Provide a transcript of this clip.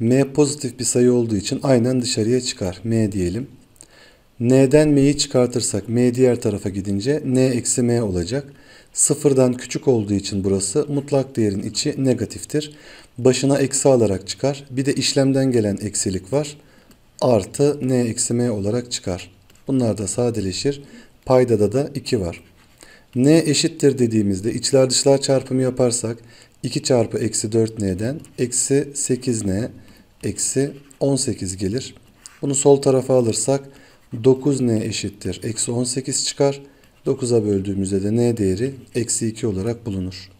M pozitif bir sayı olduğu için aynen dışarıya çıkar. M diyelim. N'den M'yi çıkartırsak M diğer tarafa gidince N eksi M olacak. Sıfırdan küçük olduğu için burası mutlak değerin içi negatiftir. Başına eksi alarak çıkar. Bir de işlemden gelen eksilik var. Artı N eksi M olarak çıkar. Bunlar da sadeleşir. Paydada da 2 var. N eşittir dediğimizde içler dışlar çarpımı yaparsak 2 çarpı eksi 4N'den eksi 8N eksi 18 gelir. Bunu sol tarafa alırsak 9n eşittir. Eksi 18 çıkar. 9'a böldüğümüzde de n değeri eksi 2 olarak bulunur.